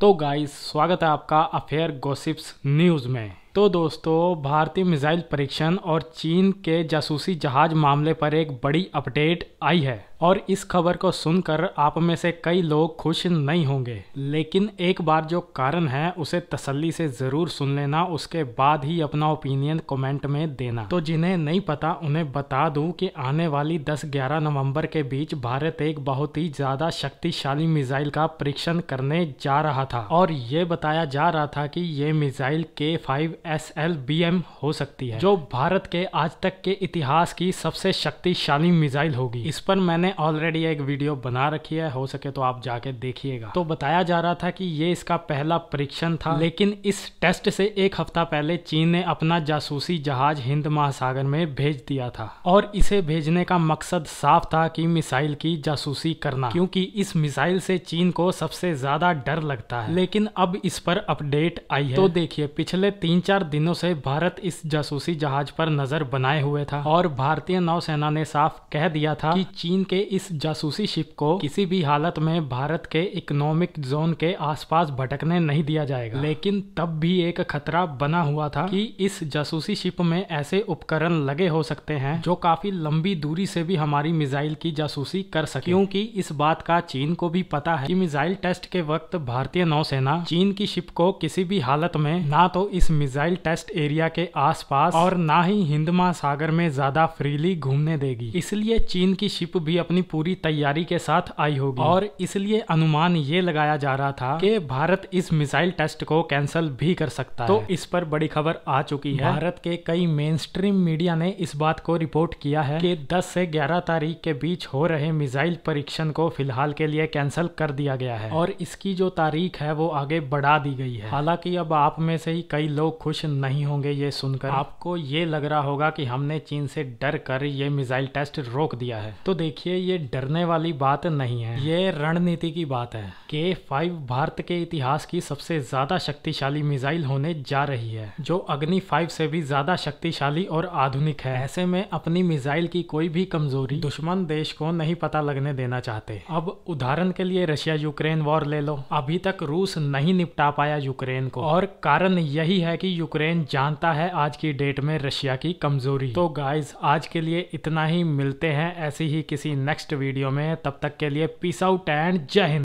तो गाइस स्वागत है आपका अफेयर गॉसिप्स न्यूज़ में तो दोस्तों भारतीय मिसाइल परीक्षण और चीन के जासूसी जहाज मामले पर एक बड़ी अपडेट आई है और इस खबर को सुनकर आप में से कई लोग खुश नहीं होंगे लेकिन एक बार जो कारण है उसे तसल्ली से ज़रूर सुन लेना उसके बाद ही अपना ओपिनियन कमेंट में देना तो जिन्हें नहीं पता उन्हें बता दूं कि आने वाली 10-11 नवंबर के बीच भारत एक बहुत ही ज़्यादा शक्तिशाली मिसाइल का परीक्षण करने जा रहा था और ये बताया जा रहा था की ये missile K five S L B M हो सकती है जो भारत के आज तक के इतिहास की सबसे शक्तिशाली मिसाइल होगी इस पर मैंने ऑलरेडी एक वीडियो बना रखी है हो सके तो आप जाके देखिएगा तो बताया जा रहा था कि ये इसका पहला परीक्षण था लेकिन इस टेस्ट से एक हफ्ता पहले चीन ने अपना जासूसी जहाज हिंद महासागर में भेज दिया था और इसे भेजने का मकसद साफ था कि मिसाइल की जासूसी करना क्योंकि इस मिसाइल से चीन को सबसे ज्यादा डर लगता है लेकिन अब इस पर अपडेट आई है तो देखिए पिछले तीन चार दिनों से भारत इस जासूसी जहाज पर नजर बनाए हुए था और भारतीय नौसेना ने साफ कह दिया था कि चीन के इस जासूसी शिप को किसी भी हालत में भारत के इकोनॉमिक जोन के आसपास भटकने नहीं दिया जाएगा लेकिन तब भी एक खतरा बना हुआ था कि इस जासूसी शिप में ऐसे उपकरण लगे हो सकते हैं जो काफी लंबी दूरी से भी हमारी मिसाइल की जासूसी कर सके क्योंकि इस बात का चीन को भी पता है कि मिसाइल टेस्ट के वक्त भारतीय नौसेना चीन की शिप को किसी भी हालत में ना तो इस मिसाइल मिसाइल टेस्ट एरिया के आसपास और ना ही हिंद महासागर में ज्यादा फ्रीली घूमने देगी इसलिए चीन की शिप भी अपनी पूरी तैयारी के साथ आई होगी और इसलिए अनुमान ये लगाया जा रहा था कि भारत इस मिसाइल टेस्ट को कैंसिल भी कर सकता तो है तो इस पर बड़ी खबर आ चुकी है भारत के कई मेन स्ट्रीम मीडिया ने इस बात को रिपोर्ट किया है कि 10 से 11 तारीख के बीच हो रहे मिसाइल परीक्षण को फिलहाल के लिए कैंसिल कर दिया गया है और इसकी जो तारीख है वो आगे बढ़ा दी गई है हालांकि अब आप में से ही कई लोग खुश नहीं होंगे ये सुनकर आपको ये लग रहा होगा कि हमने चीन से डर कर ये मिसाइल टेस्ट रोक दिया है तो देखिए ये डरने वाली बात नहीं है ये रणनीति की बात है के फाइव भारत के इतिहास की सबसे ज्यादा शक्तिशाली मिसाइल होने जा रही है जो अग्नि फाइव से भी ज्यादा शक्तिशाली और आधुनिक है ऐसे में अपनी मिसाइल की कोई भी कमजोरी दुश्मन देश को नहीं पता लगने देना चाहते अब उदाहरण के लिए रशिया यूक्रेन वॉर ले लो अभी तक रूस नहीं निपटा पाया यूक्रेन को और कारण यही है कि यूक्रेन जानता है आज की डेट में रशिया की कमजोरी तो गाइज आज के लिए इतना ही मिलते हैं ऐसी ही किसी नेक्स्ट वीडियो में तब तक के लिए पीस आउट एंड जय हिंद